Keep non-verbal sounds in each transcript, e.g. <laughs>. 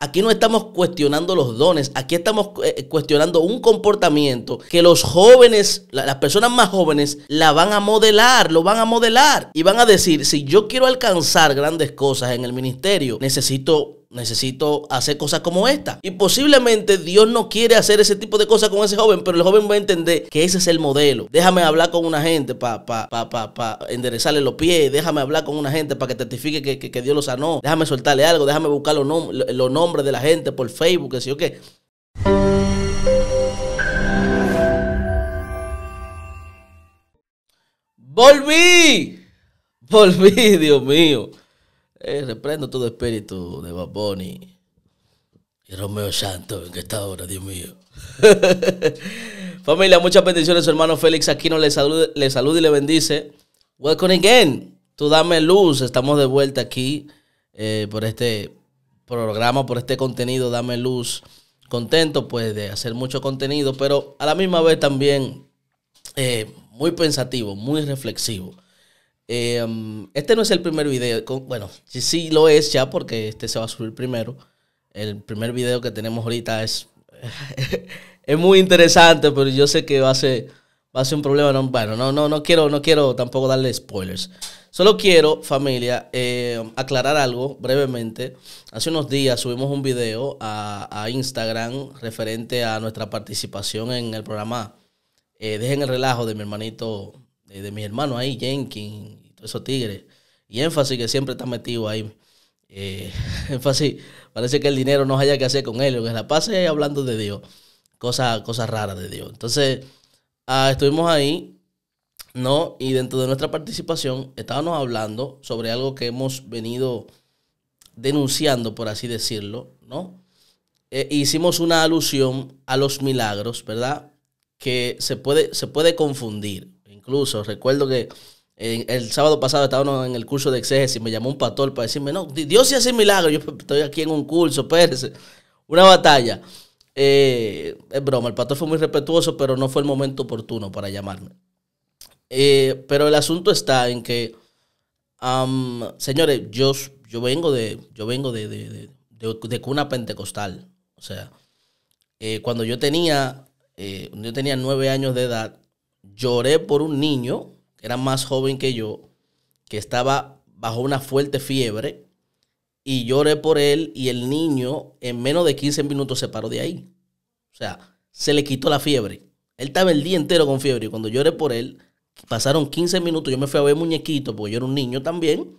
Aquí no estamos cuestionando los dones, aquí estamos eh, eh, cuestionando un comportamiento que los jóvenes, las personas más jóvenes, la van a modelar, lo van a modelar y van a decir, si yo quiero alcanzar grandes cosas en el ministerio, necesito necesito hacer cosas como esta. Y posiblemente Dios no quiere hacer ese tipo de cosas con ese joven, pero el joven va a entender que ese es el modelo. Déjame hablar con una gente para pa, enderezarle los pies, déjame hablar con una gente para que testifique que, que, Dios lo sanó, déjame soltarle algo, déjame buscar los, los nombres de la gente por Facebook, que sí o qué. Volví, volví, Dios mío. Eh, reprendo todo espíritu de Baboni y Romeo Santos en esta hora, Dios mío. <laughs> Familia, muchas bendiciones. Su hermano Félix Aquino le saluda le saluda y le bendice. Welcome again. Tú dame luz. Estamos de vuelta aquí eh, por este programa, por este contenido. Dame luz. Contento, pues, de hacer mucho contenido, pero a la misma vez también eh, muy pensativo, muy reflexivo Em, este no es el primer video. bueno, sí, lo es ya porque este se va a subir primero. El primer video que tenemos ahorita es, <laughs> es muy interesante, pero yo sé que va a ser, un problema. No, bueno, no, no, no quiero, no quiero tampoco darle spoilers. Solo quiero, familia, em, aclarar algo brevemente. Hace unos días subimos un video a, Instagram referente a nuestra participación en el programa eh, Dejen el relajo de mi hermanito de, mi hermano ahí, Jenkins, y todos esos tigres. Y énfasis que siempre está metido ahí. Eh, <laughs> énfasis, parece que el dinero no haya que hacer con él, que la pase hablando de Dios, cosas cosas raras de Dios. Entonces, ah, estuvimos ahí, ¿no? Y dentro de nuestra participación estábamos hablando sobre algo que hemos venido denunciando, por así decirlo, ¿no? Eh, hicimos una alusión a los milagros, ¿verdad? Que se puede, se puede confundir. Incluso recuerdo que el sábado pasado estábamos en el curso de exégesis y me llamó un pastor para decirme, no, Dios sí hace milagros, Yo <laughs> estoy aquí en un curso, espérese. Una batalla. Eh, es broma, el pastor fue muy respetuoso, pero no fue el momento oportuno para llamarme. Eh, pero el asunto está en que, señores, yo, yo vengo de, yo vengo de, de, cuna pentecostal. O sea, eh, cuando yo tenía, yo tenía nueve años de edad, lloré por un niño, que era más joven que yo, que estaba bajo una fuerte fiebre, y lloré por él, y el niño en menos de 15 minutos se paró de ahí. O sea, se le quitó la fiebre. Él estaba el día entero con fiebre, y cuando lloré por él, pasaron 15 minutos, yo me fui a ver muñequito, porque yo era un niño también,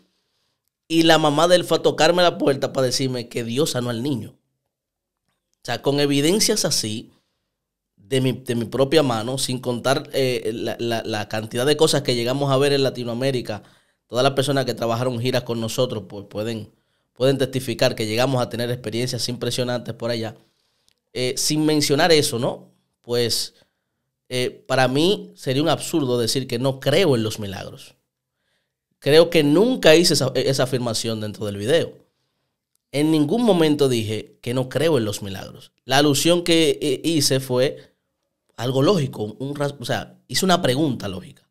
y la mamá de él fue a tocarme la puerta para decirme que Dios sanó al niño. O sea, con evidencias así, de mi, propia mano, sin contar eh, la, cantidad de cosas que llegamos a ver en Latinoamérica. Todas las personas que trabajaron giras con nosotros pues, pueden, pueden testificar que llegamos a tener experiencias impresionantes por allá. Eh, sin mencionar eso, ¿no? Pues eh, para mí sería un absurdo decir que no creo en los milagros. Creo que nunca hice esa afirmación dentro del video. En ningún momento dije que no creo en los milagros. La alusión que hice fue algo lógico, un, o sea, hizo una pregunta lógica.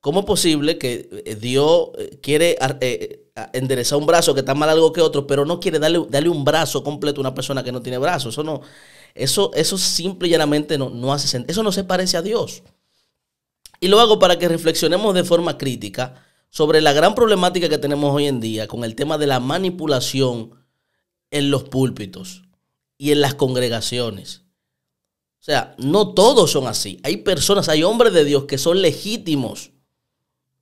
¿Cómo es posible que eh, Dios eh, quiere eh, enderezar un brazo que está mal algo que otro, pero no quiere darle, un brazo completo a una persona que no tiene brazos? Eso no, eso, eso simple y llanamente no, no hace sentido. Eso no se parece a Dios. Y lo hago para que reflexionemos de forma crítica sobre la gran problemática que tenemos hoy en día con el tema de la manipulación en los púlpitos y en las congregaciones. O sea, no todos son así. Hay personas, hay hombres de Dios que son legítimos,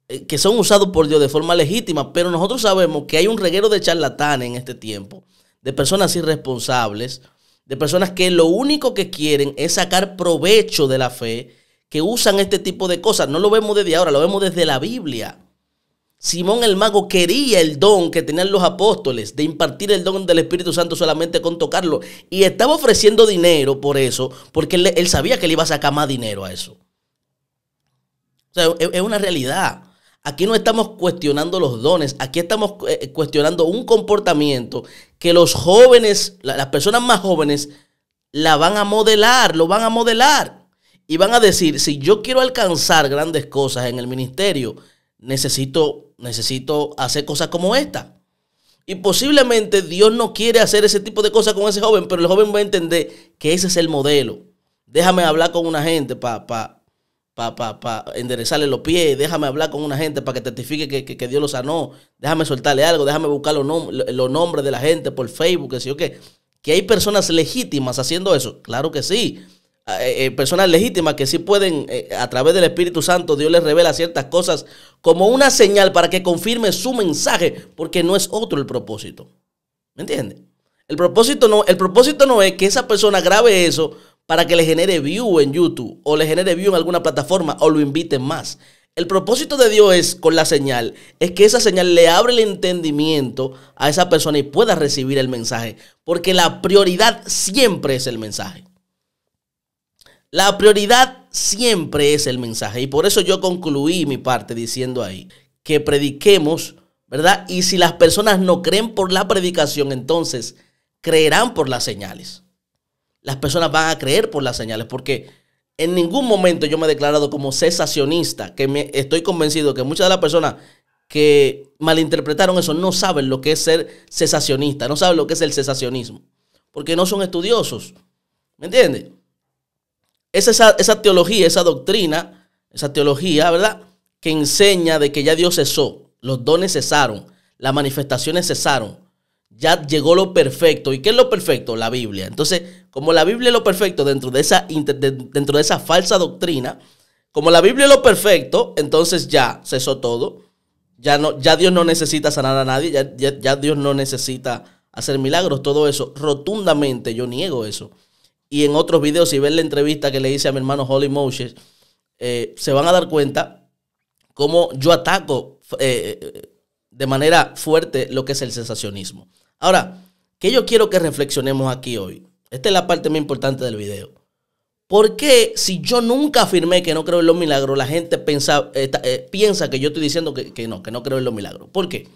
eh, que son usados por Dios de forma legítima, pero nosotros sabemos que hay un reguero de charlatanes en este tiempo, de personas irresponsables, de personas que lo único que quieren es sacar provecho de la fe, que usan este tipo de cosas. No lo vemos desde ahora, lo vemos desde la Biblia. Simón el mago quería el don que tenían los apóstoles de impartir el don del Espíritu Santo solamente con tocarlo. Y estaba ofreciendo dinero por eso, porque él, sabía que le iba a sacar más dinero a eso. O sea, es, una realidad. Aquí no estamos cuestionando los dones, aquí estamos eh, cuestionando un comportamiento que los jóvenes, las personas más jóvenes, la van a modelar, lo van a modelar. Y van a decir, si yo quiero alcanzar grandes cosas en el ministerio, necesito necesito hacer cosas como esta. Y posiblemente Dios no quiere hacer ese tipo de cosas con ese joven, pero el joven va a entender que ese es el modelo. Déjame hablar con una gente para pa, pa, pa, enderezarle los pies, déjame hablar con una gente para que testifique que, Dios lo sanó, déjame soltarle algo, déjame buscar los, los nombres de la gente por Facebook, que Que hay personas legítimas haciendo eso, claro que sí. Ah, eh, eh, personas legítimas que sí pueden, eh, a través del Espíritu Santo, Dios les revela ciertas cosas como una señal para que confirme su mensaje, porque no es otro el propósito. ¿Me entiendes? El propósito, no, el propósito no es que esa persona grabe eso para que le genere view en YouTube o le genere view en alguna plataforma o lo inviten más. El propósito de Dios es con la señal, es que esa señal le abre el entendimiento a esa persona y pueda recibir el mensaje, porque la prioridad siempre es el mensaje. La prioridad siempre es el mensaje. Y por eso yo concluí mi parte diciendo ahí que prediquemos, ¿verdad? Y si las personas no creen por la predicación, entonces creerán por las señales. Las personas van a creer por las señales, porque en ningún momento yo me he declarado como cesacionista, que me, estoy convencido que muchas de las personas que malinterpretaron eso no saben lo que es ser cesacionista, no saben lo que es el cesacionismo, porque no son estudiosos. ¿Me entiendes? esa, esa teología, esa doctrina, esa teología, ¿verdad? Que enseña de que ya Dios cesó, los dones cesaron, las manifestaciones cesaron, ya llegó lo perfecto. ¿Y qué es lo perfecto? La Biblia. Entonces, como la Biblia es lo perfecto dentro de esa, dentro de esa falsa doctrina, como la Biblia es lo perfecto, entonces ya cesó todo. Ya, no, ya Dios no necesita sanar a nadie, ya Dios no necesita hacer milagros, todo eso. Rotundamente yo niego eso y en otros videos, si ven la entrevista que le hice a mi hermano Holly Moshe eh, se van a dar cuenta cómo yo ataco eh, eh, de manera fuerte lo que es el sensacionismo. Ahora, ¿qué yo quiero que reflexionemos aquí hoy? Esta es la parte más importante del video. ¿Por qué si yo nunca afirmé que no creo en los milagros, la gente piensa que yo estoy diciendo que, que no, que no creo en los milagros? ¿Por qué?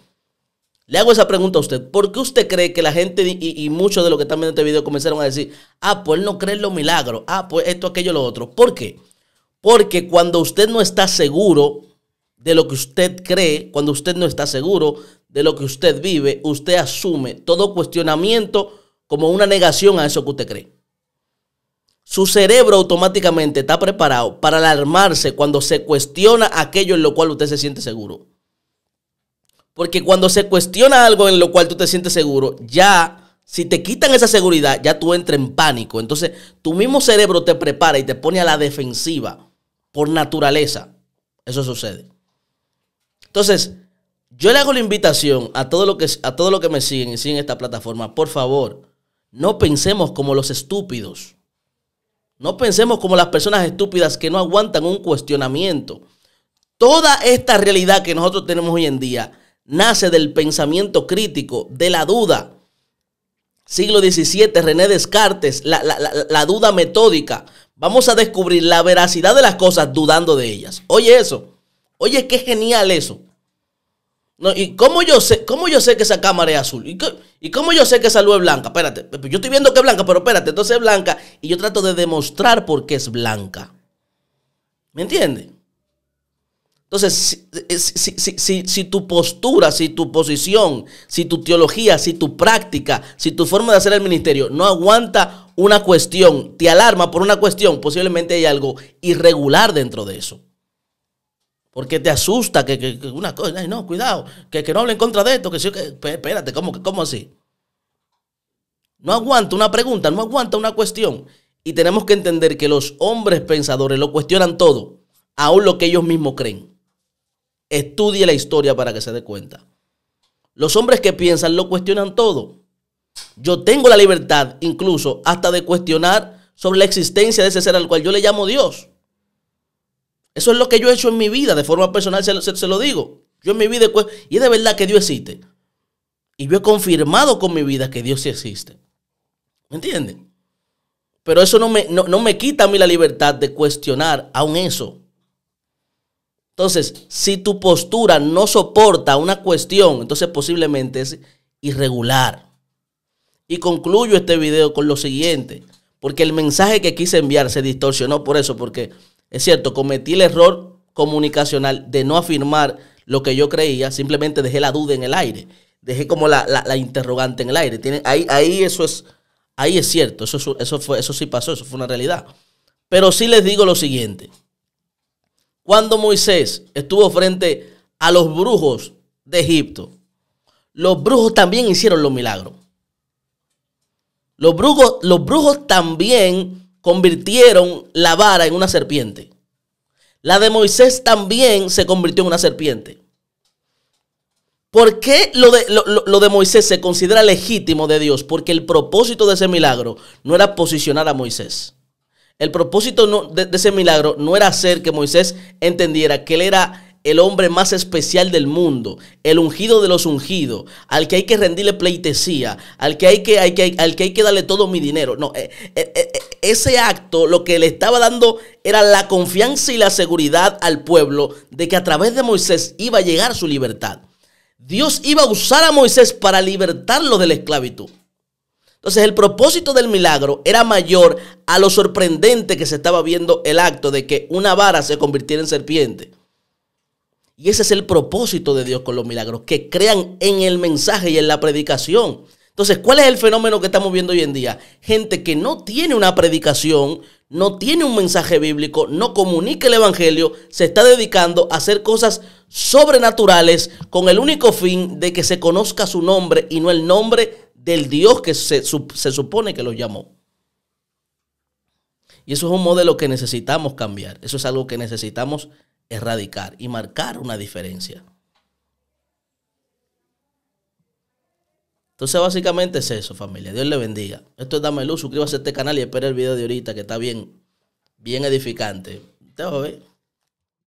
Le hago esa pregunta a usted. ¿Por qué usted cree que la gente y, muchos de los que están viendo este video comenzaron a decir, ah, pues no cree en los milagros, ah, pues esto, aquello, lo otro? ¿Por qué? Porque cuando usted no está seguro de lo que usted cree, cuando usted no está seguro de lo que usted vive, usted asume todo cuestionamiento como una negación a eso que usted cree. Su cerebro automáticamente está preparado para alarmarse cuando se cuestiona aquello en lo cual usted se siente seguro. Porque cuando se cuestiona algo en lo cual tú te sientes seguro, ya, si te quitan esa seguridad, ya tú entras en pánico. Entonces, tu mismo cerebro te prepara y te pone a la defensiva por naturaleza. Eso sucede. Entonces, yo le hago la invitación a todo lo que, lo que me siguen y siguen esta plataforma. Por favor, no pensemos como los estúpidos. No pensemos como las personas estúpidas que no aguantan un cuestionamiento. Toda esta realidad que nosotros tenemos hoy en día nace del pensamiento crítico, de la duda. Siglo XVII, René Descartes, la, duda metódica. Vamos a descubrir la veracidad de las cosas dudando de ellas. Oye eso. Oye, qué genial eso. No, ¿Y cómo yo, sé, cómo yo sé que esa cámara es azul? ¿Y, qué, ¿Y, cómo yo sé que esa luz es blanca? Espérate, yo estoy viendo que es blanca, pero espérate, entonces es blanca. Y yo trato de demostrar por qué es blanca. ¿Me entiendes? Entonces, eh, si, tu postura, si tu posición, si tu teología, si tu práctica, si tu forma de hacer el ministerio no aguanta una cuestión, te alarma por una cuestión, posiblemente hay algo irregular dentro de eso. Porque te asusta que, una cosa, no, cuidado, que, que no hablen contra de esto, que sí, que, espérate, ¿cómo, ¿cómo así? No aguanta una pregunta, no aguanta una cuestión. Y tenemos que entender que los hombres pensadores lo cuestionan todo, aún lo que ellos mismos creen. Estudie la historia para que se dé cuenta. Los hombres que piensan lo cuestionan todo. Yo tengo la libertad incluso hasta de cuestionar sobre la existencia de ese ser al cual yo le llamo Dios. Eso es lo que yo he hecho en mi vida, de forma personal se, lo digo. Yo en mi vida, y es de verdad que Dios existe. Y yo he confirmado con mi vida que Dios sí existe. ¿Me entienden? Pero eso no me, no me quita a mí la libertad de cuestionar aún eso. Entonces, si tu postura no soporta una cuestión, entonces posiblemente es irregular. Y concluyo este video con lo siguiente, porque el mensaje que quise enviar se distorsionó por eso, porque es cierto, cometí el error comunicacional de no afirmar lo que yo creía, simplemente dejé la duda en el aire, dejé como la, interrogante en el aire. ahí, ahí eso es, ahí es cierto, eso, fue, eso sí pasó, eso fue una realidad. Pero sí les digo lo siguiente. Cuando Moisés estuvo frente a los brujos de Egipto, los brujos también hicieron los milagros. Los brujos, los brujos también convirtieron la vara en una serpiente. La de Moisés también se convirtió en una serpiente. ¿Por qué lo de, lo de, Moisés se considera legítimo de Dios? Porque el propósito de ese milagro no era posicionar a Moisés. El propósito de, ese milagro no era hacer que Moisés entendiera que él era el hombre más especial del mundo, el ungido de los ungidos, al que hay que rendirle pleitesía, al que hay que, al que, hay que darle todo mi dinero. No, eh, eh, eh, ese acto lo que le estaba dando era la confianza y la seguridad al pueblo de que a través de Moisés iba a llegar su libertad. Dios iba a usar a Moisés para libertarlo de la esclavitud. Entonces el propósito del milagro era mayor a lo sorprendente que se estaba viendo el acto de que una vara se convirtiera en serpiente. Y ese es el propósito de Dios con los milagros, que crean en el mensaje y en la predicación. Entonces, ¿cuál es el fenómeno que estamos viendo hoy en día? Gente que no tiene una predicación, no tiene un mensaje bíblico, no comunica el Evangelio, se está dedicando a hacer cosas sobrenaturales con el único fin de que se conozca su nombre y no el nombre del Dios que se, supone que los llamó. Y eso es un modelo que necesitamos cambiar. Eso es algo que necesitamos erradicar y marcar una diferencia. Entonces, básicamente es eso, familia. Dios le bendiga. Esto es Dame Luz. Suscríbase a este canal y espera el video de ahorita que está bien, bien edificante. Te voy a ver.